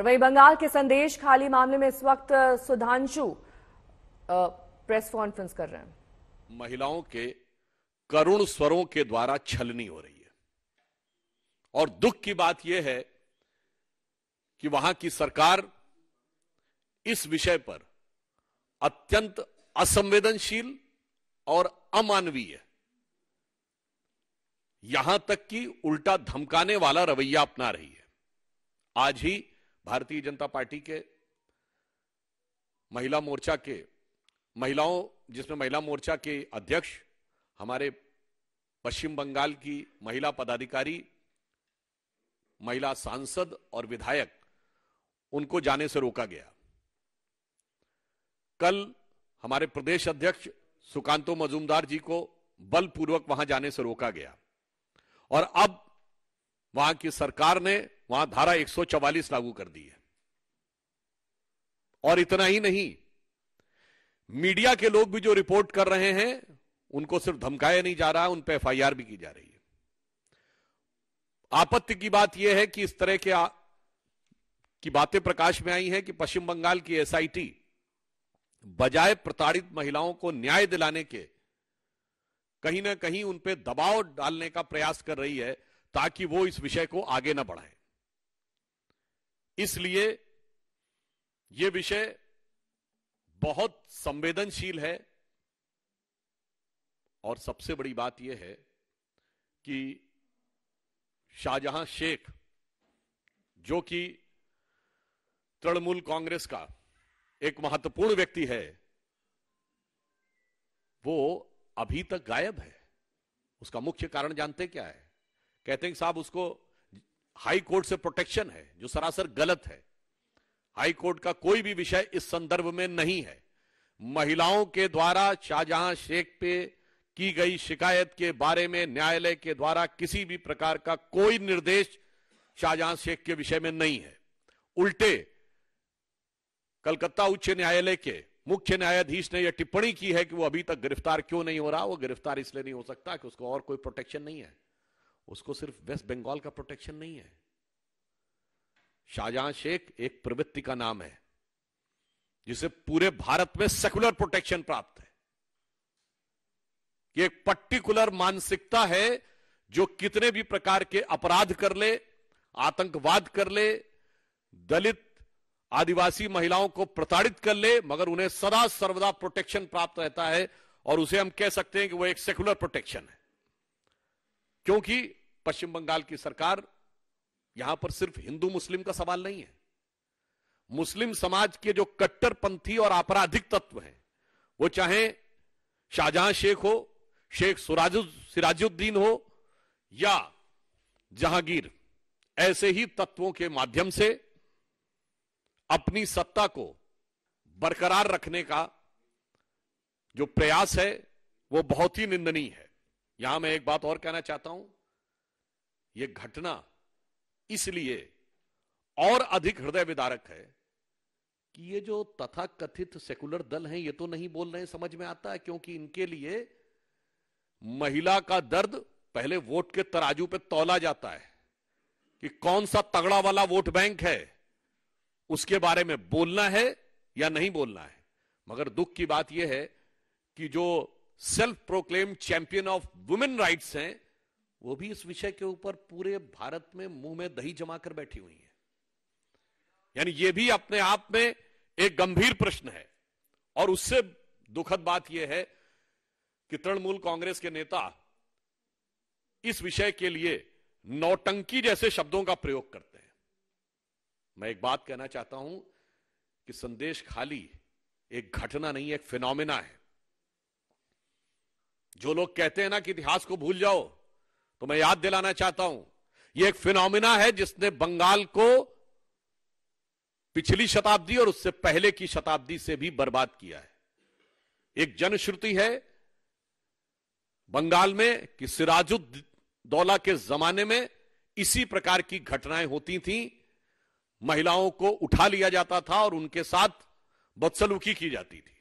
और वहीं बंगाल के संदेश खाली मामले में इस वक्त सुधांशु प्रेस कॉन्फ्रेंस कर रहे हैं महिलाओं के करुण स्वरों के द्वारा छलनी हो रही है और दुख की बात यह है कि वहां की सरकार इस विषय पर अत्यंत असंवेदनशील और अमानवीय यहां तक कि उल्टा धमकाने वाला रवैया अपना रही है आज ही भारतीय जनता पार्टी के महिला मोर्चा के महिलाओं जिसमें महिला मोर्चा के अध्यक्ष हमारे पश्चिम बंगाल की महिला पदाधिकारी महिला सांसद और विधायक उनको जाने से रोका गया कल हमारे प्रदेश अध्यक्ष सुकांतो मजूमदार जी को बलपूर्वक वहां जाने से रोका गया और अब वहां की सरकार ने वहां धारा 144 लागू कर दी है और इतना ही नहीं मीडिया के लोग भी जो रिपोर्ट कर रहे हैं उनको सिर्फ धमकाया नहीं जा रहा उन पर एफआईआर भी की जा रही है आपत्ति की बात यह है कि इस तरह के आ, की बातें प्रकाश में आई हैं कि पश्चिम बंगाल की एसआईटी बजाय प्रताड़ित महिलाओं को न्याय दिलाने के कहीं ना कहीं उन पर दबाव डालने का प्रयास कर रही है ताकि वो इस विषय को आगे ना बढ़ाएं इसलिए यह विषय बहुत संवेदनशील है और सबसे बड़ी बात यह है कि शाहजहां शेख जो कि तृणमूल कांग्रेस का एक महत्वपूर्ण व्यक्ति है वो अभी तक गायब है उसका मुख्य कारण जानते क्या है कहते हैं साहब उसको हाई कोर्ट से प्रोटेक्शन है जो सरासर गलत है हाई कोर्ट का कोई भी विषय इस संदर्भ में नहीं है महिलाओं के द्वारा शाहजहां शेख पे की गई शिकायत के बारे में न्यायालय के द्वारा किसी भी प्रकार का कोई निर्देश शाहजहां शेख के विषय में नहीं है उल्टे कलकत्ता उच्च न्यायालय के मुख्य न्यायाधीश ने यह टिप्पणी की है कि वो अभी तक गिरफ्तार क्यों नहीं हो रहा वो गिरफ्तार इसलिए नहीं हो सकता कि उसको और कोई प्रोटेक्शन नहीं है उसको सिर्फ वेस्ट बंगाल का प्रोटेक्शन नहीं है शाहजहां शेख एक प्रवृत्ति का नाम है जिसे पूरे भारत में सेकुलर प्रोटेक्शन प्राप्त है कि एक पर्टिकुलर मानसिकता है जो कितने भी प्रकार के अपराध कर ले आतंकवाद कर ले दलित आदिवासी महिलाओं को प्रताड़ित कर ले मगर उन्हें सदा सर्वदा प्रोटेक्शन प्राप्त रहता है और उसे हम कह सकते हैं कि वो एक सेकुलर प्रोटेक्शन है क्योंकि पश्चिम बंगाल की सरकार यहां पर सिर्फ हिंदू मुस्लिम का सवाल नहीं है मुस्लिम समाज के जो कट्टरपंथी और आपराधिक तत्व हैं वो चाहे शाहजहां शेख हो शेख सुराजु सिराजुद्दीन हो या जहांगीर ऐसे ही तत्वों के माध्यम से अपनी सत्ता को बरकरार रखने का जो प्रयास है वो बहुत ही निंदनीय है यहां मैं एक बात और कहना चाहता हूं यह घटना इसलिए और अधिक हृदय विदारक है कि ये जो तथा कथित सेकुलर दल हैं ये तो नहीं बोल रहे समझ में आता है क्योंकि इनके लिए महिला का दर्द पहले वोट के तराजू पे तोला जाता है कि कौन सा तगड़ा वाला वोट बैंक है उसके बारे में बोलना है या नहीं बोलना है मगर दुख की बात यह है कि जो self proclaim champion of women rights हैं वो भी इस विषय के ऊपर पूरे भारत में मुंह में दही जमा कर बैठी हुई है यानी ये भी अपने आप में एक गंभीर प्रश्न है और उससे दुखद बात यह है कि तृणमूल कांग्रेस के नेता इस विषय के लिए नौटंकी जैसे शब्दों का प्रयोग करते हैं मैं एक बात कहना चाहता हूं कि संदेश खाली एक घटना नहीं एक फिनोमिना है जो लोग कहते हैं ना कि इतिहास को भूल जाओ तो मैं याद दिलाना चाहता हूं यह एक फिनोमिना है जिसने बंगाल को पिछली शताब्दी और उससे पहले की शताब्दी से भी बर्बाद किया है एक जनश्रुति है बंगाल में कि सिराजुद्दौला के जमाने में इसी प्रकार की घटनाएं होती थीं महिलाओं को उठा लिया जाता था और उनके साथ बदसलूकी की जाती थी